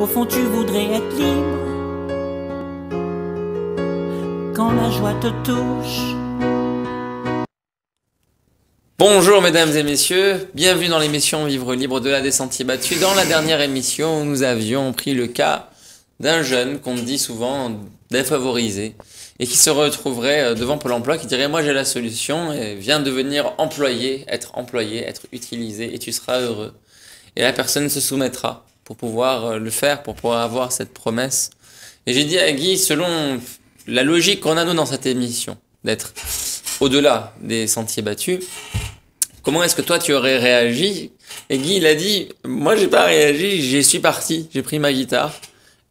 Au fond, tu voudrais être libre quand la joie te touche. Bonjour mesdames et messieurs, bienvenue dans l'émission Vivre libre de la des Battue. Dans la dernière émission, nous avions pris le cas d'un jeune qu'on dit souvent défavorisé et qui se retrouverait euh, devant Pôle emploi qui dirait moi j'ai la solution et viens devenir employé, être employé, être utilisé et tu seras heureux. Et la personne se soumettra pour pouvoir euh, le faire, pour pouvoir avoir cette promesse. Et j'ai dit à Guy, selon la logique qu'on a nous dans cette émission, d'être au-delà des sentiers battus, comment est-ce que toi tu aurais réagi Et Guy, il a dit, moi j'ai pas réagi, j'y suis parti, j'ai pris ma guitare.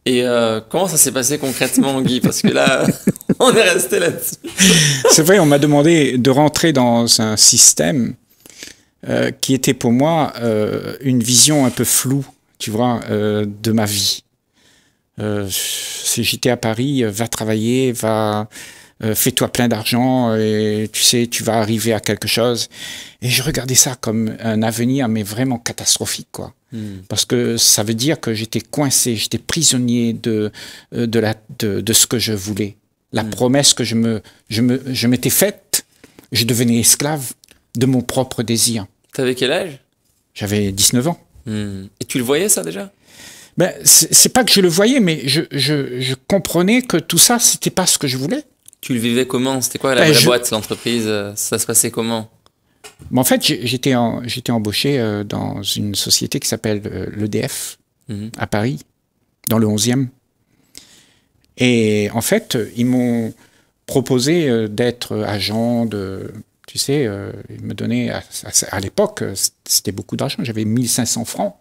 Et euh, comment ça s'est passé concrètement, Guy Parce que là, on est resté là-dessus. C'est vrai, on m'a demandé de rentrer dans un système euh, qui était pour moi une vision un peu floue tu vois, euh, de ma vie. Euh, si j'étais à Paris, euh, va travailler, va, fais-toi plein d'argent et tu sais, tu vas arriver à quelque chose. Et je regardais ça comme un avenir, mais vraiment catastrophique, quoi. Hmm. Parce que ça veut dire que j'étais coincé, j'étais prisonnier de, de, la, de, ce que je voulais. La hmm. promesse que je me, je me, je m'étais faite, je devenais esclave de mon propre désir. Tu avais quel âge J'avais 19 ans. Hmm. Et tu le voyais ça déjà ben, C'est pas que je le voyais, mais je, comprenais que tout ça, c'était pas ce que je voulais. Tu le vivais comment C'était quoi la, ben, boîte, l'entreprise Ça se passait comment En fait, j'étais embauché euh, dans une société qui s'appelle euh, l'EDF DF hmm. à Paris, dans le 11e. Et en fait, ils m'ont proposé euh, d'être agent de tu sais, euh, il me donnait, à, l'époque, euh, c'était beaucoup d'argent. J'avais 1500 francs.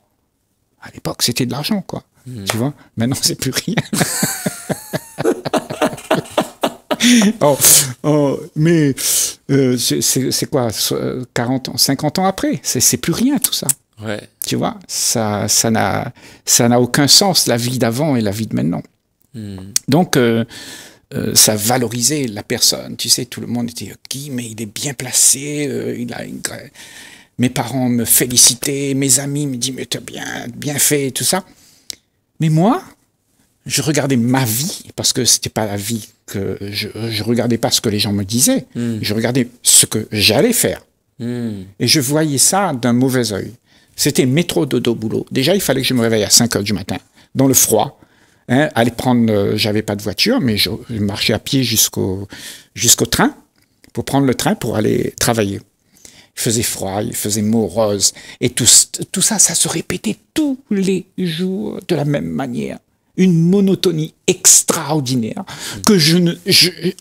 À l'époque, c'était de l'argent, quoi. Hmm. Tu vois Maintenant, c'est plus rien. Oh, oh, mais euh, c'est quoi 40 ans, 50 ans après C'est plus rien, tout ça. Ouais. Tu vois Ça ça n'a aucun sens, la vie d'avant et la vie de maintenant. Hmm. Donc, euh, ça valorisait la personne. Tu sais, tout le monde était qui, mais il est bien placé, euh, il a Mes parents me félicitaient, mes amis me disaient, mais bien, bien fait, tout ça. Mais moi, je regardais ma vie, parce que c'était pas la vie que je, regardais pas ce que les gens me disaient, hmm. je regardais ce que j'allais faire. Hmm. Et je voyais ça d'un mauvais œil. C'était métro, dodo, boulot. Déjà, il fallait que je me réveille à 5 heures du matin, dans le froid, Hein, aller prendre, euh, j'avais pas de voiture, mais je, marchais à pied jusqu'au jusqu'au train, pour prendre le train pour aller travailler. Il faisait froid, il faisait morose, et tout, ça, ça se répétait tous les jours de la même manière. Une monotonie extraordinaire hmm. que je ne.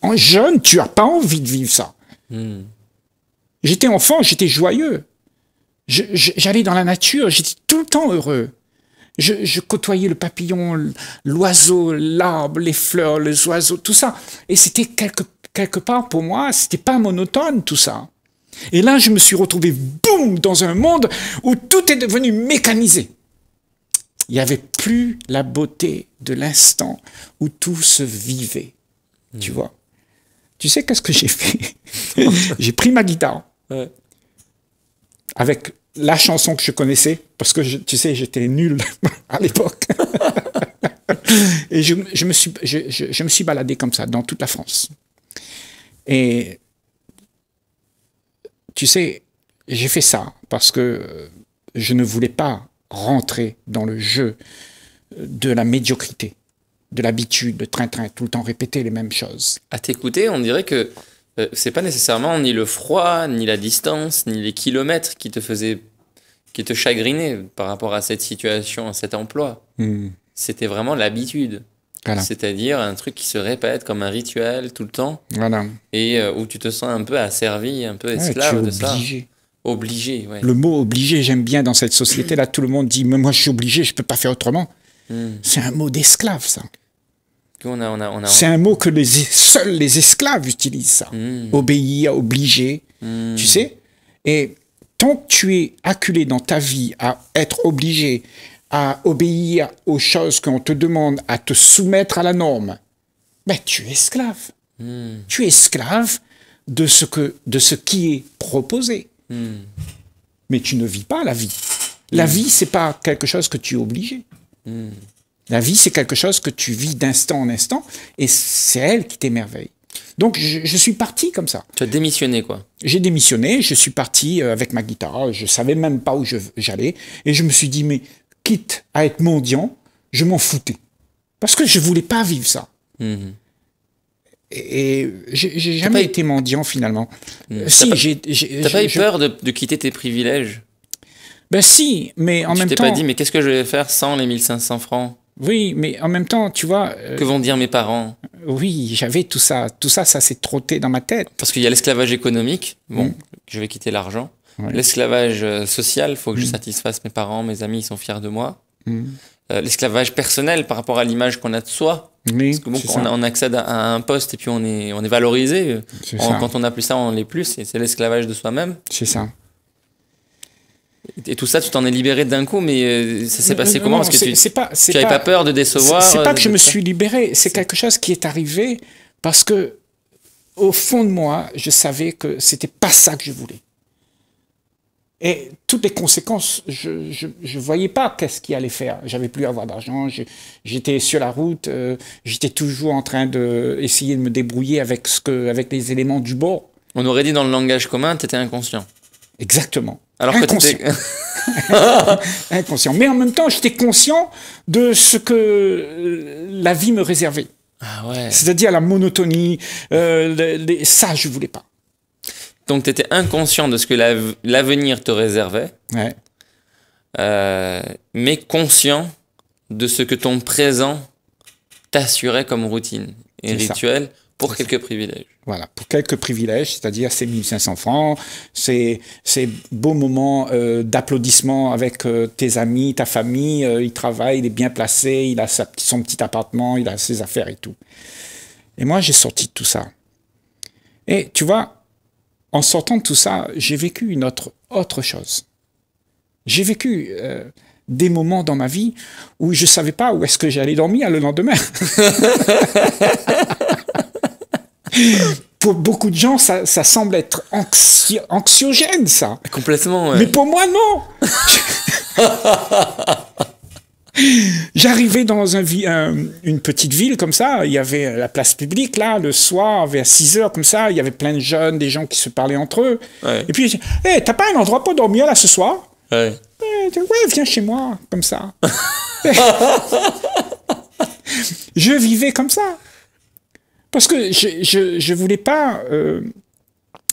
en jeune, tu as pas envie de vivre ça. Hmm. J'étais enfant, j'étais joyeux. J'allais dans la nature, j'étais tout le temps heureux. Je, côtoyais le papillon, l'oiseau, l'arbre, les fleurs, les oiseaux, tout ça. Et c'était quelque, quelque part pour moi, c'était pas monotone tout ça. Et là, je me suis retrouvé, boum, dans un monde où tout est devenu mécanisé. Il n'y avait plus la beauté de l'instant où tout se vivait. Hmm. Tu vois Tu sais qu'est-ce que j'ai fait J'ai pris ma guitare. Avec la chanson que je connaissais, parce que tu sais, j'étais nul à l'époque. et je, me suis, je, me suis baladé comme ça dans toute la France. Et tu sais, j'ai fait ça parce que je ne voulais pas rentrer dans le jeu de la médiocrité, de l'habitude, de train-train, tout le temps répéter les mêmes choses. À t'écouter, on dirait que euh, c'est pas nécessairement ni le froid, ni la distance, ni les kilomètres qui te faisaient qui te chagrinait par rapport à cette situation, à cet emploi. Hmm. C'était vraiment l'habitude. C'est-à-dire un truc qui se répète comme un rituel tout le temps. Voilà. Et euh, où tu te sens un peu asservi, un peu esclave de obligé. Obligé. Le mot obligé, j'aime bien dans cette société-là. Tout le monde dit Mais moi, je suis obligé, je ne peux pas faire autrement. Hmm. C'est un mot d'esclave, ça. C'est un mot que les, seuls les esclaves utilisent, ça. Hmm. Obéir, obliger. Tu sais Et tant que tu es acculé dans ta vie à être obligé à obéir aux choses qu'on te demande, à te soumettre à la norme, ben, tu es esclave. Hmm. Tu es esclave de ce, que, de ce qui est proposé. Hmm. Mais tu ne vis pas la vie. La hmm. vie, c'est pas quelque chose que tu es obligé. La vie, c'est quelque chose que tu vis d'instant en instant, et c'est elle qui t'émerveille. Donc je, suis parti comme ça. Tu as démissionné quoi J'ai démissionné, je suis parti euh, avec ma guitare, je savais même pas où j'allais, et je me suis dit, mais quitte à être mendiant, je m'en foutais. Parce que je voulais pas vivre ça. Mhm. Et, j'ai jamais été mendiant finalement. Mhm. Tu euh, si, pas eu peur de, quitter tes privilèges Ben si, mais en même temps. Tu t'es pas dit, mais qu'est-ce que je vais faire sans les 1500 francs oui, mais en même temps, tu vois. Euh, que vont dire mes parents oui, j'avais tout ça. Tout ça, ça s'est trotté dans ma tête. Parce qu'il y a l'esclavage économique. Bon, mm. je vais quitter l'argent. L'esclavage euh, social, il faut que je mm. satisfasse mes parents, mes amis, ils sont fiers de moi. Mm. Euh, l'esclavage personnel par rapport à l'image qu'on a de soi. Parce que bon, on, accède à, un poste et puis on est, on est valorisé. quand on n'a plus ça, on est plus. C'est l'esclavage de soi-même. C'est ça. Et tout ça, tu t'en es libéré d'un coup, mais euh, ça s'est passé comment Parce que tu, n'avais pas, peur de décevoir C'est pas euh, que je me suis libéré, c'est quelque chose qui est arrivé parce que, au fond de moi, je savais que c'était pas ça que je voulais. Et toutes les conséquences, je ne voyais pas qu'est-ce qui allait faire. J'avais plus à avoir d'argent, j'étais sur la route, euh, j'étais toujours en train d'essayer de, de me débrouiller avec, ce que, avec les éléments du bord. On aurait dit dans le langage commun, tu étais inconscient. Exactement. Alors inconscient. inconscient. Mais en même temps, j'étais conscient de ce que euh, la vie me réservait. Ah C'est-à-dire la monotonie. Euh, les, Ça, je voulais pas. Donc, tu étais inconscient de ce que l'avenir te réservait. Euh, mais conscient de ce que ton présent t'assurait comme routine et rituel pour quelques privilèges. Voilà, pour quelques privilèges, c'est-à-dire ces 1500 francs, ces, beaux moments euh, d'applaudissement avec euh, tes amis, ta famille, euh, il travaille, il est bien placé, il a son petit appartement, il a ses affaires et tout. Et moi, j'ai sorti de tout ça. Et tu vois, en sortant de tout ça, j'ai vécu une autre, autre chose. J'ai vécu des moments dans ma vie où je ne savais pas où est-ce que j'allais dormir le lendemain. pour beaucoup de gens, ça, ça semble être anxiogène, ça. Complètement. Mais pour moi, non. J'arrivais dans un, une petite ville comme ça, il y avait la place publique là, le soir, vers 6 heures comme ça, il y avait plein de jeunes, des gens qui se parlaient entre eux. Et puis, hé, t'as pas un endroit pour dormir là ce soir ouais. ouais, viens chez moi, comme ça. Je vivais comme ça. Parce que je ne voulais pas euh,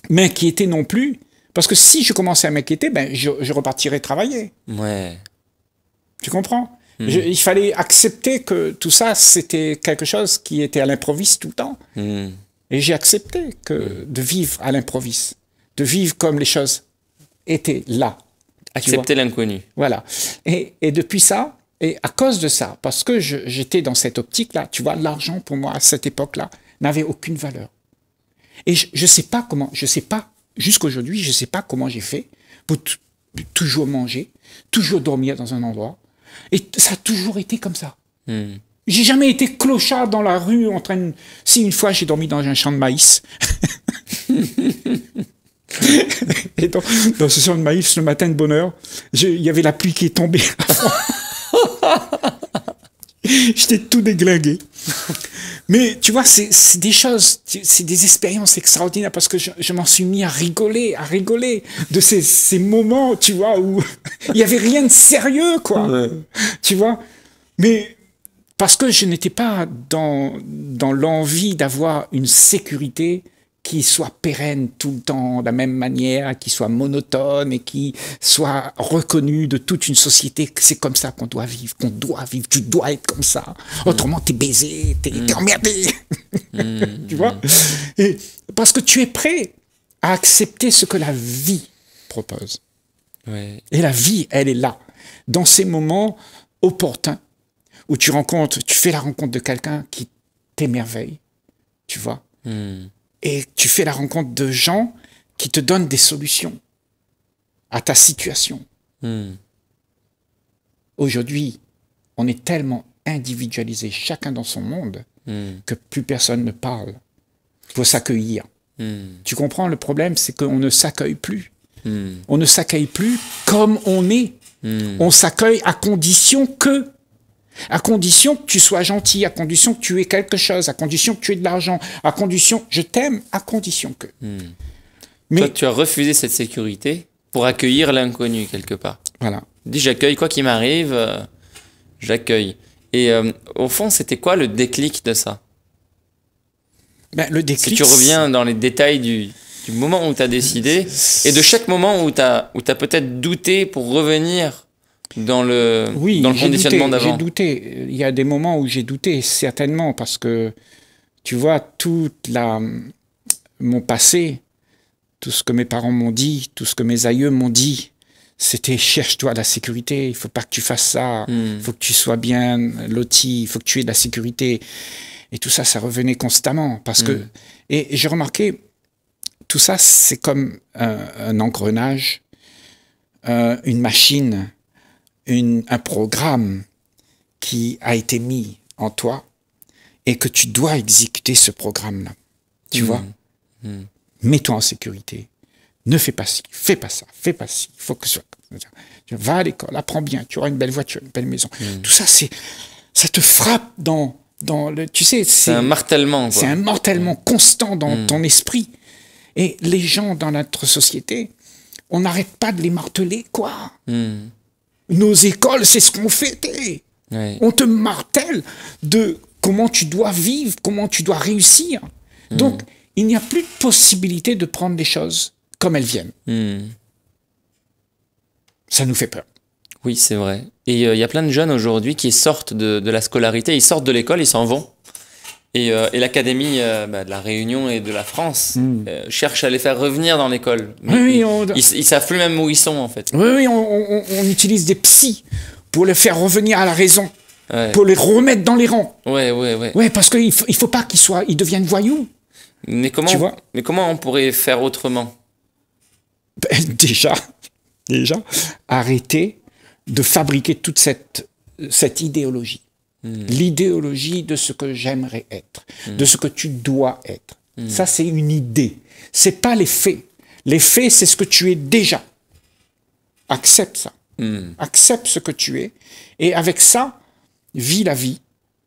m'inquiéter non plus. Parce que si je commençais à m'inquiéter, ben, je, repartirais travailler. Ouais. Tu comprends hmm. Il fallait accepter que tout ça, c'était quelque chose qui était à l'improviste tout le temps. Hmm. Et j'ai accepté que, de vivre à l'improviste, de vivre comme les choses étaient là. Accepter l'inconnu. Voilà. Et, et depuis ça, et à cause de ça, parce que j'étais dans cette optique-là, tu vois, l'argent pour moi à cette époque-là, n'avait aucune valeur. Et je ne sais pas comment, je sais pas, jusqu'aujourd'hui, je ne sais pas comment j'ai fait pour toujours manger, toujours dormir dans un endroit. Et ça a toujours été comme ça. Je hmm. J'ai jamais été clochard dans la rue en train de... Si une fois j'ai dormi dans un champ de maïs. Et dans, ce champ de maïs, le matin de bonheur il y avait la pluie qui est tombée. J'étais tout déglingué. Mais tu vois, c'est des choses, c'est des expériences extraordinaires parce que je, m'en suis mis à rigoler, à rigoler de ces, moments, tu vois, où il n'y avait rien de sérieux, quoi. Tu vois Mais parce que je n'étais pas dans, dans l'envie d'avoir une sécurité qui soit pérenne tout le temps de la même manière, qui soit monotone et qui soit reconnue de toute une société c'est comme ça qu'on doit vivre, qu'on doit vivre, tu dois être comme ça. Mm. Autrement, t'es baisé, t'es mm. emmerdé. Mm. tu vois et Parce que tu es prêt à accepter ce que la vie propose. Et la vie, elle est là, dans ces moments opportuns où tu rencontres, tu fais la rencontre de quelqu'un qui t'émerveille, tu vois et tu fais la rencontre de gens qui te donnent des solutions à ta situation. Hmm. Aujourd'hui, on est tellement individualisé, chacun dans son monde, hmm. que plus personne ne parle. Il faut s'accueillir. Hmm. Tu comprends, le problème, c'est qu'on ne s'accueille plus. On ne s'accueille plus comme on est. On s'accueille à condition que à condition que tu sois gentil, à condition que tu aies quelque chose, à condition que tu aies de l'argent, à condition, je t'aime, à condition que. Hmm. Mais Toi, tu as refusé cette sécurité pour accueillir l'inconnu quelque part. Voilà. Dis j'accueille quoi qu'il m'arrive, euh, j'accueille. Et euh, au fond, c'était quoi le déclic de ça ben, Le déclic. Si tu reviens dans les détails du, moment où tu as décidé et de chaque moment où tu as, as peut-être douté pour revenir dans le, dans le conditionnement d'avant. J'ai douté. Il y a des moments où j'ai douté, certainement, parce que tu vois, tout la, mon passé, tout ce que mes parents m'ont dit, tout ce que mes aïeux m'ont dit, c'était cherche-toi la sécurité, il faut pas que tu fasses ça, hmm. il faut que tu sois bien loti, il faut que tu aies de la sécurité. Et tout ça, ça revenait constamment. Parce que, hmm. et j'ai remarqué, tout ça, c'est comme un, engrenage, euh, une machine un programme qui a été mis en toi et que tu dois exécuter ce programme-là. Tu hmm. vois hmm. Mets-toi en sécurité. Ne fais pas ci, fais pas ça, fais pas ci. Il faut que ce soit ça. Va à l'école, apprends bien, tu auras une belle voiture, une belle maison. Hmm. Tout ça, c'est, ça te frappe dans, dans le, tu sais, c'est un martèlement. C'est un martèlement constant dans ton esprit. Et les gens dans notre société, on n'arrête pas de les marteler, quoi. Nos écoles, c'est ce qu'on fêtait. On te martèle de comment tu dois vivre, comment tu dois réussir. Hmm. Donc, il n'y a plus de possibilité de prendre les choses comme elles viennent. Hmm. Ça nous fait peur. Oui, c'est vrai. Et euh, il y a plein de jeunes aujourd'hui qui sortent de la scolarité, ils sortent de l'école, ils s'en vont euh, et, l'Académie euh, bah, de la Réunion et de la France mm. euh, cherche à les faire revenir dans l'école. ils, ne savent plus même où ils sont en fait. Oui, oui, on, utilise des psys pour les faire revenir à la raison, pour les remettre dans les rangs. Ouais, ouais, ouais. parce qu'il faut, faut pas qu'ils soient, ils deviennent voyous. Mais comment, mais comment on pourrait faire autrement ben, Déjà, déjà, arrêter de fabriquer toute cette, cette idéologie. Hmm. l'idéologie de ce que j'aimerais être, de hmm. ce que tu dois être. Hmm. Ça, c'est une idée. C'est pas les faits. Les faits, c'est ce que tu es déjà. Accepte ça. Accepte ce que tu es. Et avec ça, vis la vie.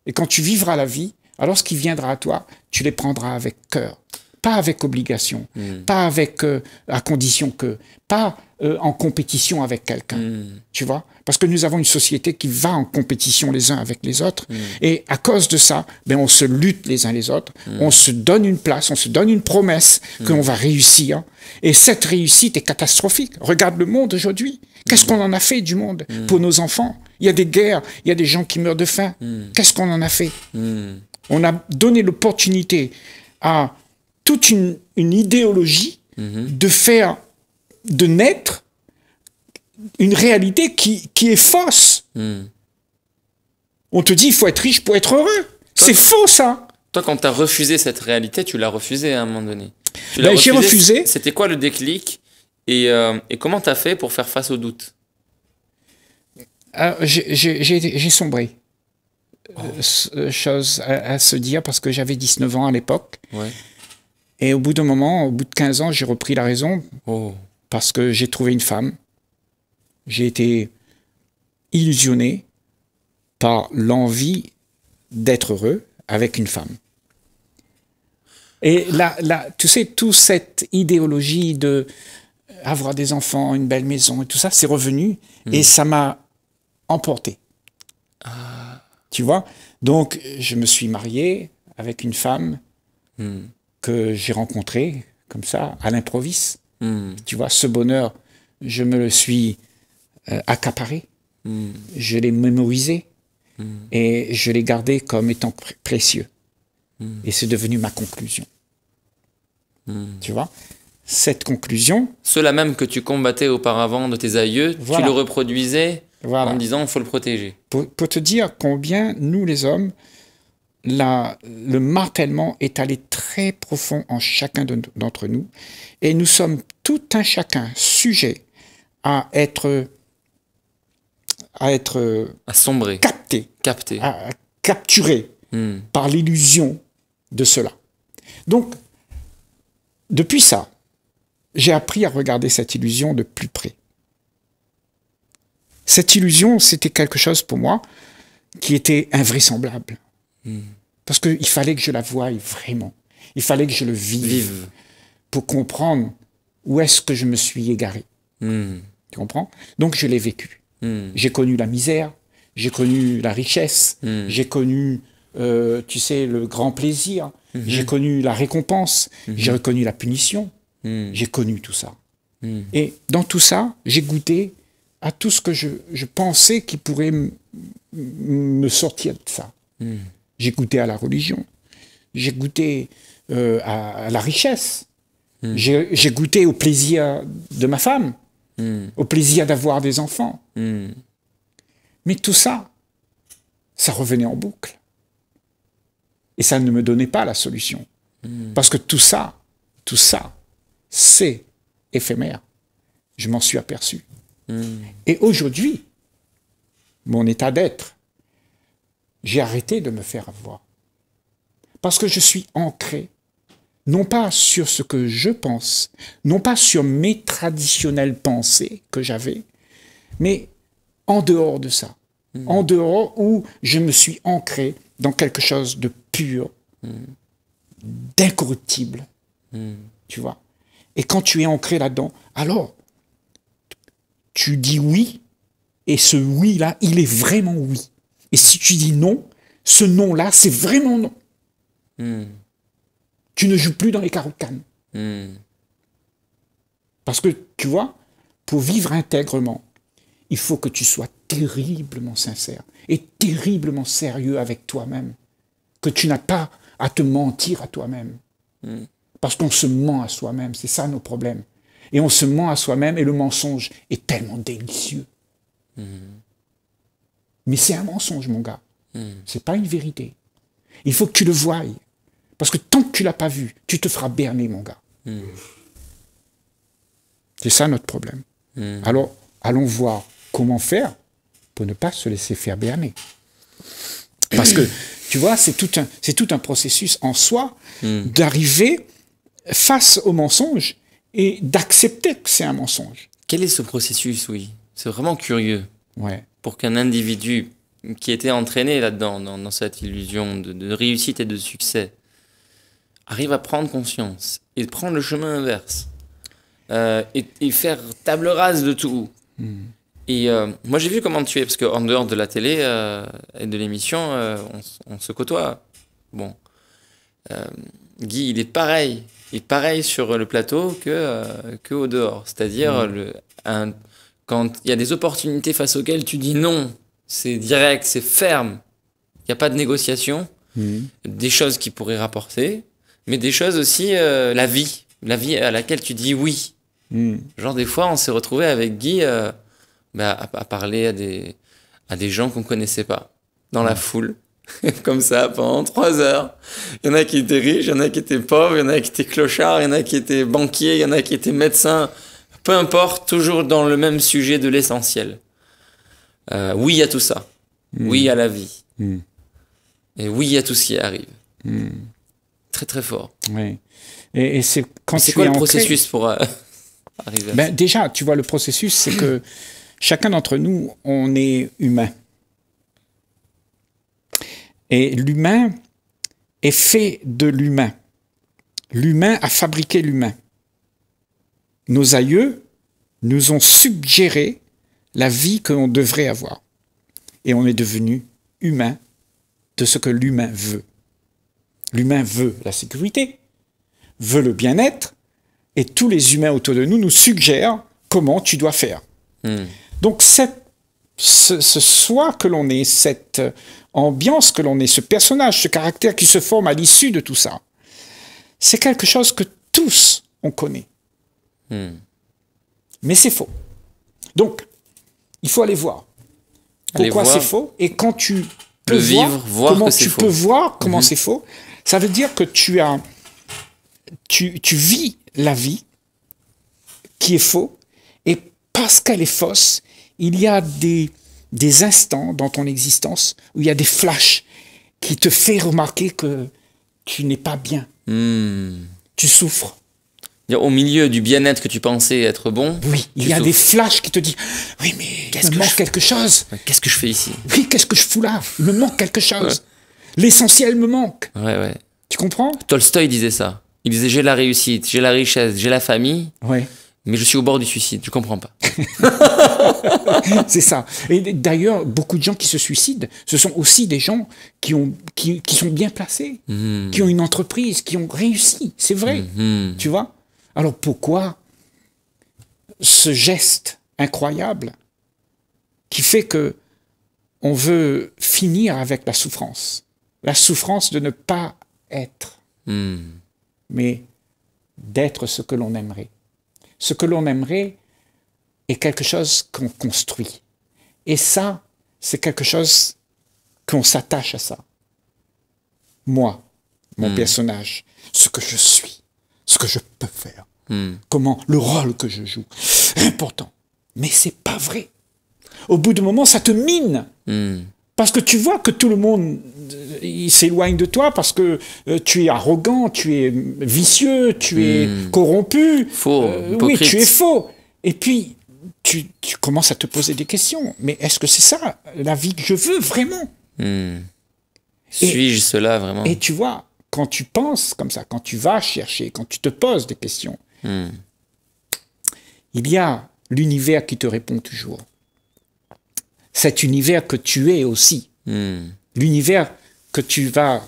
Et quand tu vivras la vie, alors ce qui viendra à toi, tu les prendras avec cœur pas avec obligation, hmm. pas avec euh, à condition que, pas euh, en compétition avec quelqu'un, hmm. tu vois, parce que nous avons une société qui va en compétition les uns avec les autres, hmm. et à cause de ça, ben on se lutte les uns les autres, on se donne une place, on se donne une promesse qu'on va réussir, et cette réussite est catastrophique. Regarde le monde aujourd'hui, qu'est-ce qu'on en a fait du monde pour nos enfants Il y a des guerres, il y a des gens qui meurent de faim, qu'est-ce qu'on en a fait On a donné l'opportunité à toute une, idéologie mhm. de faire, de naître une réalité qui, qui est fausse. Hmm. On te dit, il faut être riche pour être heureux. C'est faux, ça. Toi, quand as refusé cette réalité, tu l'as refusée à un moment donné. Ben, J'ai refusé. C'était quoi le déclic et, euh, et comment t'as fait pour faire face au doute ah, J'ai sombré. Oh. Euh, euh, chose à, se dire parce que j'avais 19 ans à l'époque. Ouais. Et au bout d'un moment, au bout de 15 ans, j'ai repris la raison oh. parce que j'ai trouvé une femme. J'ai été illusionné par l'envie d'être heureux avec une femme. Et là, là, tu sais, toute cette idéologie de euh, avoir des enfants, une belle maison et tout ça, c'est revenu hmm. et ça m'a emporté. Ah. Tu vois Donc, je me suis marié avec une femme. Hmm que j'ai rencontré comme ça, à l'improviste. Hmm. Tu vois, ce bonheur, je me le suis euh, accaparé, hmm. je l'ai mémorisé hmm. et je l'ai gardé comme étant précieux. Et c'est devenu ma conclusion. Tu vois Cette conclusion. Cela même que tu combattais auparavant de tes aïeux, tu le reproduisais en disant il faut le protéger. pour te dire combien nous les hommes, le martèlement est allé très profond en chacun d'entre nous. Et nous sommes tout un chacun sujet à être à être capté, capté. À, capturé hmm. par l'illusion de cela. Donc, depuis ça, j'ai appris à regarder cette illusion de plus près. Cette illusion, c'était quelque chose pour moi qui était invraisemblable. Hmm. Parce qu'il fallait que je la voie vraiment. Il fallait que je le vive, pour comprendre où est-ce que je me suis égaré. Hmm. Tu comprends Donc je l'ai vécu. Hmm. J'ai connu la misère, j'ai connu la richesse, hmm. j'ai connu, euh, tu sais, le grand plaisir, j'ai connu la récompense, j'ai reconnu la punition, j'ai connu tout ça. Et dans tout ça, j'ai goûté à tout ce que je, je pensais qui pourrait me sortir de ça goûté à la religion. j'ai goûté euh, à, la richesse. Hmm. J'ai goûté au plaisir de ma femme, hmm. au plaisir d'avoir des enfants. Hmm. Mais tout ça, ça revenait en boucle. Et ça ne me donnait pas la solution. Parce que tout ça, tout ça, c'est éphémère. Je m'en suis aperçu. Et aujourd'hui, mon état d'être, j'ai arrêté de me faire avoir. Parce que je suis ancré, non pas sur ce que je pense, non pas sur mes traditionnelles pensées que j'avais, mais en dehors de ça. Hmm. En dehors où je me suis ancré dans quelque chose de pur, hmm. d'incorruptible. Hmm. Tu vois Et quand tu es ancré là-dedans, alors, tu dis oui, et ce oui-là, il est vraiment oui. Et si tu dis non, ce non-là, c'est vraiment non. Hmm. Tu ne joues plus dans les carreaux hmm. Parce que, tu vois, pour vivre intègrement, il faut que tu sois terriblement sincère et terriblement sérieux avec toi-même. Que tu n'as pas à te mentir à toi-même. Hmm. Parce qu'on se ment à soi-même, c'est ça nos problèmes. Et on se ment à soi-même et le mensonge est tellement délicieux. Mais c'est un mensonge, mon gars. Hmm. C'est pas une vérité. Il faut que tu le voyes. Parce que tant que tu l'as pas vu, tu te feras berner, mon gars. Hmm. C'est ça notre problème. Hmm. Alors, allons voir comment faire pour ne pas se laisser faire berner. Parce que, tu vois, c'est tout, un, tout un processus en soi d'arriver face au mensonge et d'accepter que c'est un mensonge. Quel est ce processus, oui C'est vraiment curieux. Ouais pour qu'un individu qui était entraîné là-dedans, dans, cette illusion de, réussite et de succès, arrive à prendre conscience et prendre le chemin inverse euh, et, faire table rase de tout. Hmm. Et euh, moi, j'ai vu comment tu es, parce qu'en dehors de la télé euh, et de l'émission, on, se côtoie. Bon. Guy, il est pareil. Il est pareil sur le plateau que, que au dehors. C'est-à-dire hmm. le quand il y a des opportunités face auxquelles tu dis non, c'est direct, c'est ferme, il n'y a pas de négociation, mhm. des choses qui pourraient rapporter, mais des choses aussi, euh, la vie, la vie à laquelle tu dis oui. Mhm. Genre des fois, on s'est retrouvé avec Guy euh, bah, à, parler à des, à des gens qu'on ne connaissait pas, dans la foule, comme ça, pendant trois heures. Il y en a qui étaient riches, il y en a qui étaient pauvres, il y en a qui étaient clochards, il y en a qui étaient banquiers, il y en a qui étaient médecins peu importe, toujours dans le même sujet de l'essentiel. Euh, oui à tout ça. Hmm. Oui à la vie. Hmm. Et oui à tout ce qui arrive. Hmm. Très très fort. Oui. Et, c'est quand c'est quoi le processus pour euh, arriver à ben, ça. Déjà, tu vois, le processus, c'est que chacun d'entre nous, on est humain. Et l'humain est fait de l'humain. L'humain a fabriqué l'humain nos aïeux nous ont suggéré la vie que l'on devrait avoir. Et on est devenu humain de ce que l'humain veut. L'humain veut la sécurité, veut le bien-être, et tous les humains autour de nous nous suggèrent comment tu dois faire. Hmm. Donc ce, ce soi que l'on est, cette ambiance que l'on est, ce personnage, ce caractère qui se forme à l'issue de tout ça, c'est quelque chose que tous on connaît. Hmm. Mais c'est faux. Donc, il faut aller voir pourquoi c'est faux. Et quand tu peux voir, comment tu peux voir comment mhm. c'est faux, ça veut dire que tu as, tu, vis la vie qui est faux. Et parce qu'elle est fausse, il y a des, des instants dans ton existence où il y a des flashs qui te fait remarquer que tu n'es pas bien. Hmm. Tu souffres. Au milieu du bien-être que tu pensais être bon. Oui, il y a des flashs qui te disent Oui, mais qu'est-ce que manque quelque chose. Qu'est-ce que je fais ici Oui, qu'est-ce que je fous là Il me manque quelque chose. L'essentiel me manque. Ouais, ouais. Tu comprends Tolstoy disait ça. Il disait J'ai la réussite, j'ai la richesse, j'ai la famille. Ouais. Mais je suis au bord du suicide, Tu comprends pas. c'est ça. Et d'ailleurs, beaucoup de gens qui se suicident, ce sont aussi des gens qui, ont, qui, qui sont bien placés, hmm. qui ont une entreprise, qui ont réussi. C'est vrai. Hmm, hmm. Tu vois alors pourquoi ce geste incroyable qui fait que on veut finir avec la souffrance, la souffrance de ne pas être, hmm. mais d'être ce que l'on aimerait. Ce que l'on aimerait est quelque chose qu'on construit. Et ça, c'est quelque chose qu'on s'attache à ça. Moi, mon hmm. personnage, ce que je suis, ce que je peux faire, Hmm. Comment le rôle que je joue. Important. Mais c'est pas vrai. Au bout d'un moment, ça te mine. Hmm. Parce que tu vois que tout le monde euh, il s'éloigne de toi parce que euh, tu es arrogant, tu es vicieux, tu es hmm. corrompu. Faux. Euh, oui, tu es faux. Et puis, tu, commences à te poser des questions. Mais est-ce que c'est ça la vie que je veux vraiment Suis-je cela vraiment Et tu vois, quand tu penses comme ça, quand tu vas chercher, quand tu te poses des questions, Hmm. Il y a l'univers qui te répond toujours. Cet univers que tu es aussi. Hmm. L'univers que tu vas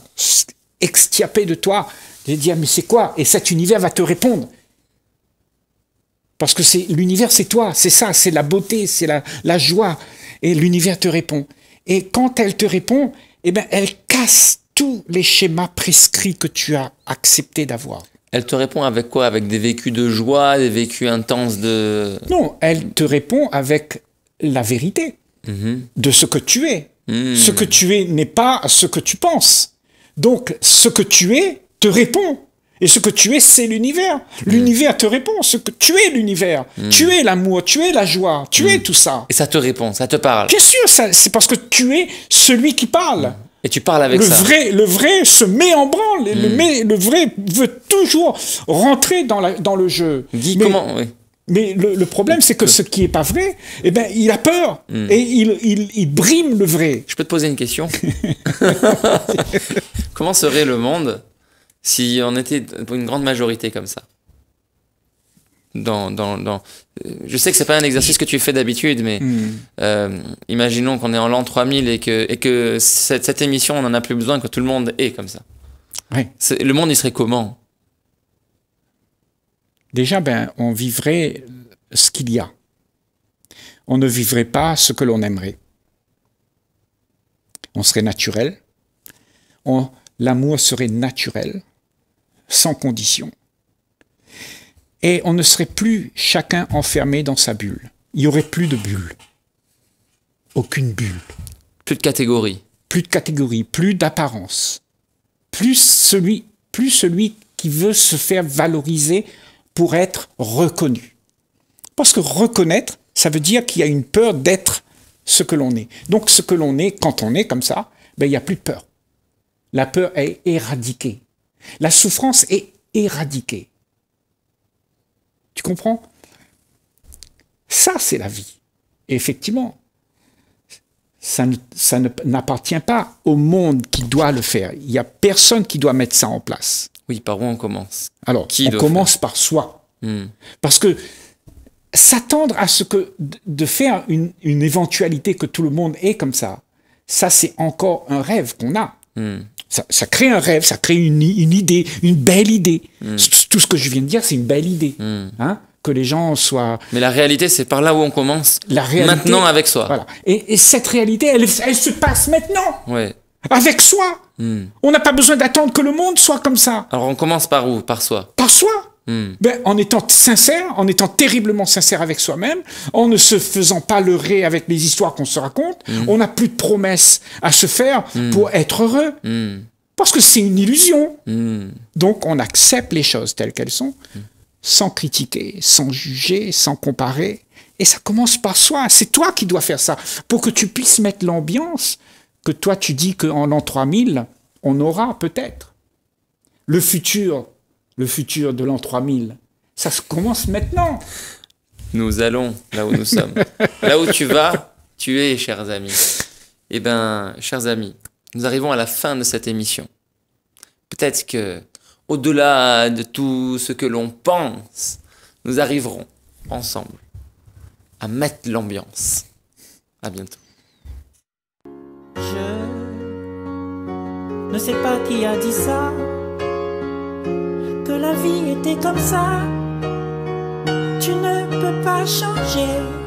extirper de toi, de dire mais c'est quoi Et cet univers va te répondre. Parce que c'est l'univers, c'est toi, c'est ça, c'est la beauté, c'est la, joie. Et l'univers te répond. Et quand elle te répond, eh ben, elle casse tous les schémas prescrits que tu as accepté d'avoir. Elle te répond avec quoi Avec des vécus de joie, des vécus intenses de... Non, elle te répond avec la vérité mm-hmm. de ce que tu es. Mm. Ce que tu es n'est pas ce que tu penses. Donc, ce que tu es te répond. Et ce que tu es, c'est l'univers. Mm. L'univers te répond. Ce que tu es l'univers. Mm. Tu es l'amour, tu es la joie, tu es tout ça. Et ça te répond, ça te parle. Bien sûr, c'est parce que tu es celui qui parle. Et tu parles avec le Vrai, le vrai se met en branle. Hmm. Le, vrai veut toujours rentrer dans, le jeu. mais, Mais le, problème, c'est que ce qui n'est pas vrai, eh ben, il a peur. Hmm. Et il, il, brime le vrai. Je peux te poser une question Comment serait le monde si on était une grande majorité comme ça dans, dans, dans, je sais que c'est pas un exercice que tu fais d'habitude, mais hmm. euh, imaginons qu'on est en l'an 3000 et que, et que cette, émission, on en a plus besoin, que tout le monde est comme ça. Oui. le monde, il serait comment Déjà, ben, on vivrait ce qu'il y a. On ne vivrait pas ce que l'on aimerait. On serait naturel. L'amour serait naturel, sans condition et on ne serait plus chacun enfermé dans sa bulle. Il n'y aurait plus de bulle. Aucune bulle. Plus de catégorie. Plus de catégorie, plus d'apparence. Plus celui, plus celui qui veut se faire valoriser pour être reconnu. Parce que reconnaître, ça veut dire qu'il y a une peur d'être ce que l'on est. Donc ce que l'on est, quand on est comme ça, ben, il n'y a plus de peur. La peur est éradiquée. La souffrance est éradiquée. Tu comprends Ça, c'est la vie. effectivement, ça, ne, ça n'appartient pas au monde qui doit le faire. Il n'y a personne qui doit mettre ça en place. Oui, par où on commence Alors, qui on commence par soi. Hmm. Parce que s'attendre à ce que de faire une, éventualité que tout le monde est comme ça, ça c'est encore un rêve qu'on a. Hmm. Ça, crée un rêve, ça crée une, idée, une belle idée. Hmm tout ce que je viens de dire, c'est une belle idée. Hmm. Hein que les gens soient. Mais la réalité, c'est par là où on commence. La réalité, maintenant avec soi. Voilà. Et, cette réalité, elle, se passe maintenant. Ouais. Avec soi. Hmm. On n'a pas besoin d'attendre que le monde soit comme ça. Alors on commence par où Par soi. Par soi. Hmm. Ben, en étant sincère, en étant terriblement sincère avec soi-même, en ne se faisant pas leurrer avec les histoires qu'on se raconte, on n'a plus de promesses à se faire pour être heureux. Parce que c'est une illusion. Hmm. Donc on accepte les choses telles qu'elles sont, sans critiquer, sans juger, sans comparer. Et ça commence par soi. C'est toi qui dois faire ça. Pour que tu puisses mettre l'ambiance que toi tu dis qu'en l'an 3000, on aura peut-être. Le futur, le futur de l'an 3000, ça se commence maintenant. Nous allons là où nous sommes. là où tu vas, tu es, chers amis. Eh bien, chers amis, nous arrivons à la fin de cette émission. Peut-être que, au-delà de tout ce que l'on pense, nous arriverons ensemble à mettre l'ambiance. À bientôt. Je ne sais pas qui a dit ça, que la vie était comme ça. Tu ne peux pas changer.